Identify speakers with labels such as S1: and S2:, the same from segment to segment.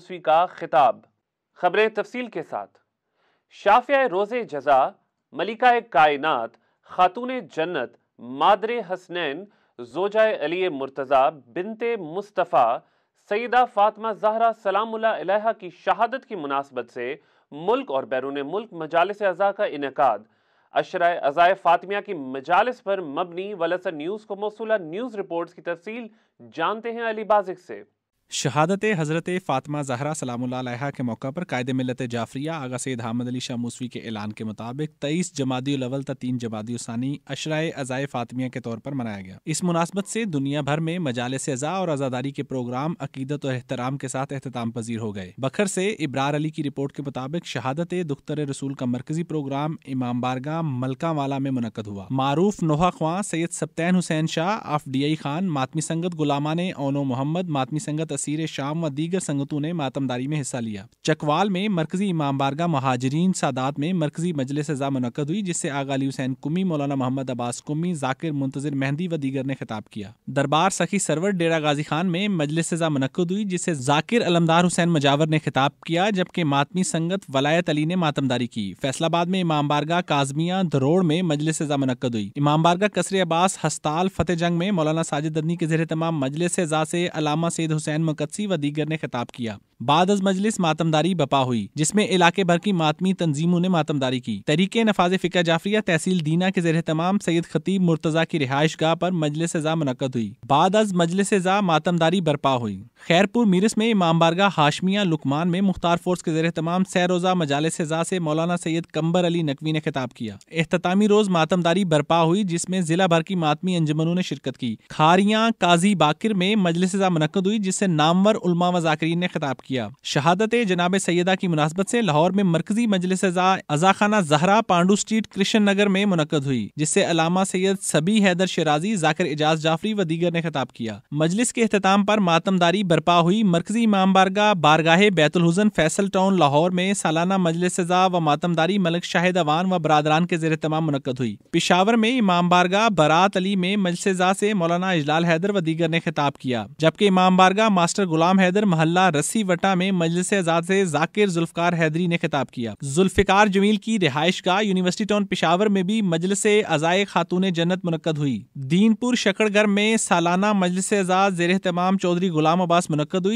S1: موسوی کا خطاب خبریں تفصیل کے ساتھ شافعہ روز جزا ملکہ کائنات خاتون جنت مادر حسنین زوجہ علی مرتضی بنت مصطفیٰ سیدہ فاطمہ زہرہ سلام اللہ علیہ کی شہادت کی مناسبت سے ملک اور بیرون ملک مجالس ازا کا انعقاد اشرہ ازائے فاطمیہ کی مجالس پر مبنی ولسر نیوز کو موصولہ نیوز رپورٹس کی تفصیل جانتے ہیں علی بازک سے شہادت حضرت فاطمہ زہرا سلام اللہ علیہ کے موقع پر قائد ملت جعفریہ آغا سید حامد علی شاہ موسوی کے اعلان کے مطابق جمادی الاول تا تین جمادی ثانی اشرائے ازائے فاطمیہ کے طور پر منایا گیا اس مناسبت سے دنیا بھر میں ازا اور ازاداری کے پروگرام عقیدت اور احترام کے ساتھ احتام پذیر ہو گئے بکھر سے ابرار علی کی رپورٹ کے مطابق شہادت دختر رسول کا مرکزی پروگرام امام بارگاہ ملکہ والا میں منعقد ہوا معروف نوحا خواں Syed Sibtain Hussain Shah of D I Khan ماتمی سنگت غلامہ نے اونو محمد ماتمی سنگت سیر شام و دیگر سنگتوں نے ماتمداری میں حصہ لیا چکوال میں مرکزی امام بارگاہ مہاجرین سادات میں مرکزی مجلس سزا منعقد ہوئی جس سے آغا علی حسین کمی مولانا محمد عباس کمی ذاکر منتظر مہندی و دیگر نے خطاب کیا دربار سخی سرور ڈیرا غازی خان میں مجلس سزا منعقد ہوئی جس سے ذاکر علمدار حسین مجاور نے خطاب کیا جبکہ ماتمی سنگت ولایت علی نے ماتمداری کی فیصلہ آباد میں امام بارگاہ کازمیاں دھروڑ میں مجلس سزا منعقد ہوئی امام بارگاہ کسر عباس ہستال فتح جنگ میں مولانا ساجد ساجدنی کے زیر تمام مجلس سزا سے علامہ سید حسین و دیگر نے خطاب کیا بعد از مجلس ماتمداری بپا ہوئی جس میں علاقے بھر کی ماتمی تنظیموں نے ماتمداری کی تحریک نفاذ فکر جعفریہ تحصیل دینا کے تمام سید خطیب مرتضی کی رہائش گاہ پر مجلس ازا منعقد ہوئی بعد از مجلس ازا ماتمداری برپا ہوئی خیر پور میرس میں امام بارگاہ ہاشمیہ لکمان میں مختار فورس کے زیر تمام سہ روزہ مجالس ازا سے مولانا سید کمبر علی نقوی نے خطاب کیا اختتامی روز ماتمداری برپا ہوئی جس میں ضلع بھر کی ماتمی انجمنوں نے شرکت کی کھاریاں کازی باکر میں مجلس ازا منعقد ہوئی جس سے نامور علماء ذاکرین نے خطاب کیا کیا شہادت جناب سیدہ کی مناسبت سے لاہور میں مرکزی مجلس خانہ زہرا پانڈو اسٹریٹ کرشن نگر میں منعقد ہوئی جس سے علامہ سید سبی حیدر شرازی ذاکر اجاز نے خطاب کیا مجلس کے اختتام پر ماتم داری برپا ہوئی مرکزی امام بارگاہ بارگاہ بیت الحسن فیصل ٹاؤن لاہور میں سالانہ مجلس سزا و ماتم داری ملک شاہد اوان و برادران کے زیر تمام منعقد ہوئی پشاور میں امام بارگاہ برات علی میں مجلس ازا سے مولانا اجلال حیدر و دیگر نے خطاب کیا جبکہ امام بارگاہ ماسٹر غلام حیدر محلہ رسی و میں مجلس سے ذاکر ذوالفقار حیدری نے خطاب کیا ذوالفقار کی رہائش کا بھی مجلس خاتون جنت منعقد ہوئی دین پور شکڑ گھر میں غلام عباس منعقد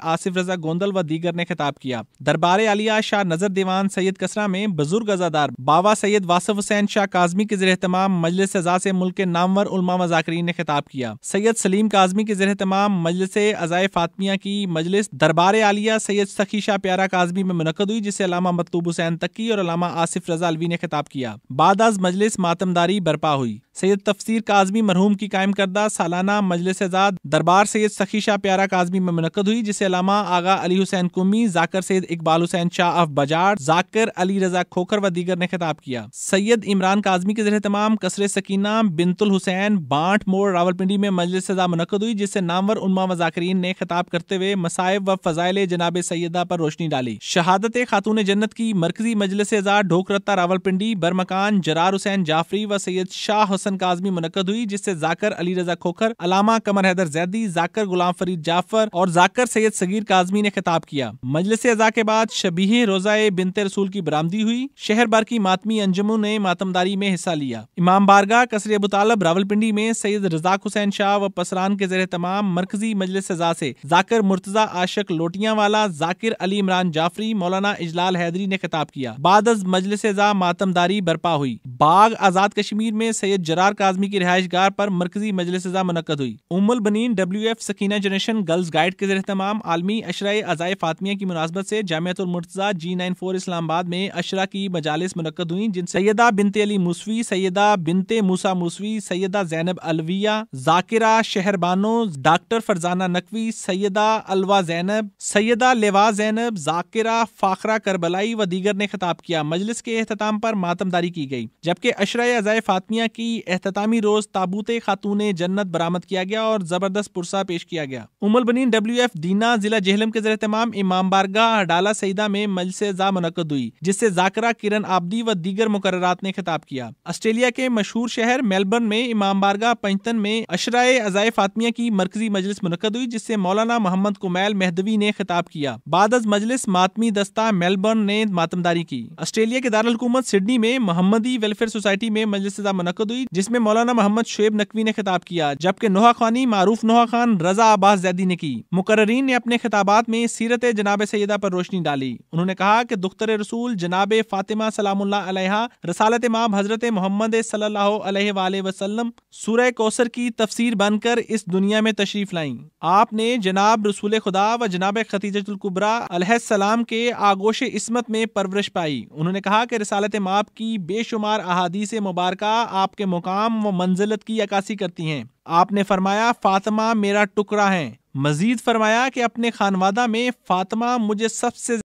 S1: آصف رضا گوندل و دیگر نے خطاب کیا دربار علیہ شاہ نظر دیوان سید کسرا میں بزرگ ازادار بابا سید واسف حسین شاہ کاظمی کے زیر مجلس سے ملک کے نامور علماء و ذاکرین نے خطاب کیا سید سلیم کاظمی کے زیر اہتمام مجلس ازائے فاطمیہ کی مجلس دربار عالیہ سید سخی شاہ پیارا کاظمی میں منعقد ہوئی جسے علامہ مطلوب حسین تکی اور علامہ آصف رضا الوی نے خطاب کیا بعد از مجلس ماتمداری برپا ہوئی سید تفسیر کاظمی مرحوم کی قائم کردہ سالانہ مجلس دربار سید سخی شاہ پیارا کاظمی میں منعقد ہوئی جسے علامہ آغا علی حسین کمی ذاکر سید اقبال حسین شاہ زاکر علی رضا کھوکر و دیگر نے خطاب کیا سید عمران کاظمی کے زیر تمام کثر سکینہ بنت الحسین بانٹ موڑ راول پنڈی میں مجلس سزا منعقد ہوئی جس سے نامور علماء و ذاکرین نے خطاب کرتے ہوئے مسائب و فضائل جناب سیدہ پر روشنی ڈالی شہادت خاتون جنت کی مرکزی مجلس ڈھوکرتہ راول پنڈی برمکان جرار حسین جعفری و سید شاہ حسین حسن کازمی منقد ہوئی جس سے زاکر علی رضا کھوکھر علامہ کمر حیدر زیدی غلام فرید جعفر اور سید نے خطاب کیا مجلس کے بعد شبیہ روزہ بنت رسول کی ہوئی شہر کی ماتمی انجموں نے ماتمداری میں حصہ لیا امام بارگاہ ابو طالب راول پنڈی میں سید رزاق حسین شاہ و پسران کے زیر تمام مرکزی مجلس سے ذاکر مرتضی عاشق لوٹیاں والا ذاکر علی عمران جعفری مولانا اجلال حیدری نے خطاب کیا بعد از مجلس ماتم ماتمداری برپا ہوئی باغ آزاد کشمیر میں سید جرار کاظمی کی رہائش گاہ پر مرکزی مجلس سزا منعقد ہوئی Umm Albaneen W F Sakina generation girls guide کے زیر اہتمام عالمی عشرۂ عزائے فاطمیہ کی مناسبت سے جامعۃ المرتضیٰ جی نائن فور اسلام آباد میں اشرا کی مجالس منعقد ہوئیں جن سیدہ بنت علی موسوی سیدہ بنت موسا موسوی سیدہ زینب الویہ ذاکرہ شہربانو ڈاکٹر فرزانہ نقوی سیدہ الوا زینب سیدہ لیوا زینب ذاکرہ فاخرہ کربلائی و دیگر نے خطاب کیا مجلس کے اختتام پر ماتمداری کی گئی جبکہ اشرائے عزائے فاطمیہ کی اختتامی روز تابوت خاتون جنت برامت کیا گیا اور زبردست پرسہ پیش کیا گیا ام البنین ڈبلیو ایف دینا ضلع جہلم کے زیر تمام امام بارگاہ ڈالا سعیدہ میں مجلس زا منعقد ہوئی جس سے زاکرہ کرن آبدی و دیگر مقررات نے خطاب کیا آسٹریلیا کے مشہور شہر میلبرن میں امام بارگاہ پنچتن میں اشرائے ازائے فاطمیہ کی مرکزی مجلس منعقد ہوئی جس سے مولانا محمد کمیل مہدوی نے خطاب کیا بعد از مجلس ماتمی دستہ میلبرن نے ماتمداری کی آسٹریلیا کے دارالحکومت سڈنی میں محمدی ویلفیئر سوسائٹی میں مجلس منعقد ہوئی جس میں مولانا محمد شعیب نقوی نے خطاب کیا جبکہ نوحہ خانی معروف نوحہ خان رضا عباس نے کی مقررین نے اپنے خطابات میں سیرت جناب سیدہ پر روشنی ڈالی انہوں نے کہا کہ دختر رسول جناب فاطمہ سلام اللہ اللہ علیہ علیہ رسالت حضرت محمد صلی وآلہ وسلم سورہ کوسر کی تفسیر بن کر اس دنیا میں تشریف لائیں آپ نے جناب رسول خدا و جناب ختیجت القبرا علیہ السلام کے آگوش عصمت میں پرورش پائی انہوں نے کہا کہ رسالت ماب کی بے شمار احادیث مبارکہ آپ کے موقع مقام و منزلت کی عکاسی کرتی ہیں آپ نے فرمایا فاطمہ میرا ٹکڑا ہے مزید فرمایا کہ اپنے خانوادہ میں فاطمہ مجھے سب سے